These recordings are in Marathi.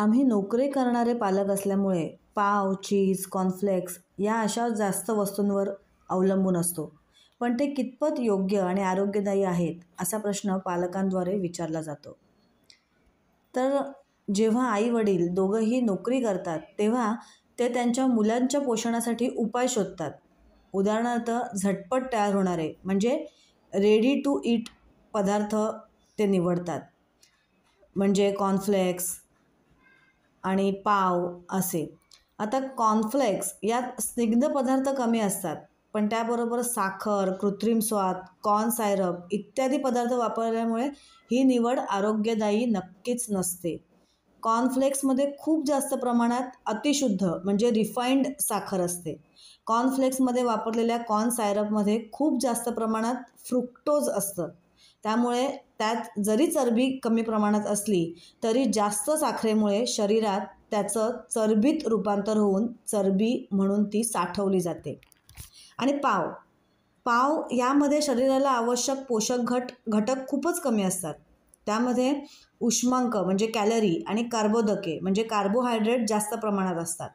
आम्ही नोकरी करणारे पालक असल्यामुळे पाव चीज कॉर्नफ्लेक्स या अशा जास्त वस्तूंवर अवलंबून असतो पण ते कितपत योग्य आणि आरोग्यदायी आहेत असा प्रश्न पालकांद्वारे विचारला जातो तर जेव्हा आई वडील दोघंही नोकरी करतात तेव्हा ते त्यांच्या मुलांच्या पोषणासाठी उपाय शोधतात उदाहरणार्थ झटपट तयार होणारे म्हणजे रेडी टू ईट पदार्थ ते निवडतात म्हणजे कॉर्नफ्लेक्स आणि पाव असे आता कॉर्नफ्लेक्स यात स्निग्ध पदार्थ कमी असतात पण त्याबरोबर साखर कृत्रिम स्वाद कॉर्न सायरप इत्यादी पदार्थ वापरल्यामुळे ही निवड आरोग्यदायी नक्कीच नसते कॉर्नफ्लेक्समध्ये खूप जास्त प्रमाणात अतिशुद्ध म्हणजे रिफाईंड साखर असते कॉर्नफ्लेक्समध्ये वापरलेल्या कॉर्न सायरपमध्ये खूप जास्त प्रमाणात फ्रुक्टोज असतं त्यामुळे त्यात जरी चरबी कमी प्रमाणात असली तरी जास्त साखरेमुळे शरीरात त्याचं चरबीत रूपांतर होऊन चरबी म्हणून ती साठवली जाते आणि पाव पाव यामध्ये शरीराला आवश्यक पोषक घट घटक खूपच कमी असतात त्यामध्ये उष्मांक म्हणजे कॅलरी आणि कार्बोदके म्हणजे कार्बोहायड्रेट जास्त प्रमाणात असतात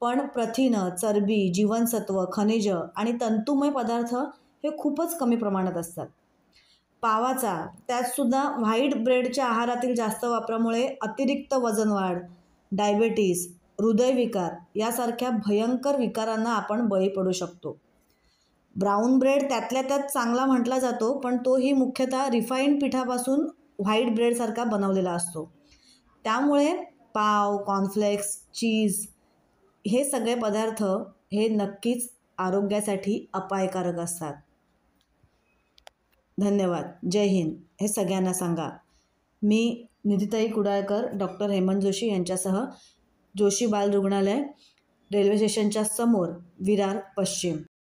पण प्रथिनं चरबी जीवनसत्व खनिज आणि तंतुमय पदार्थ हे खूपच कमी प्रमाणात असतात पावाचा त्यातसुद्धा व्हाईट ब्रेडच्या आहारातील जास्त वापरामुळे अतिरिक्त वजन वाढ डायबेटीस हृदयविकार यासारख्या भयंकर विकारांना आपण बळी पडू शकतो ब्राऊन ब्रेड त्यातल्या त्यात चांगला म्हटला जातो पण तोही मुख्यतः रिफाईन पिठापासून व्हाईट ब्रेडसारखा बनवलेला असतो त्यामुळे पाव कॉर्नफ्लेक्स चीज हे सगळे पदार्थ हे नक्कीच आरोग्यासाठी अपायकारक असतात धन्यवाद जय हिंद हे सगळ्यांना सांगा मी निधिताई कुडाळकर डॉक्टर हेमंत जोशी यांच्यासह जोशी बाल रुग्णालय रेल्वे स्टेशनच्या समोर विरार पश्चिम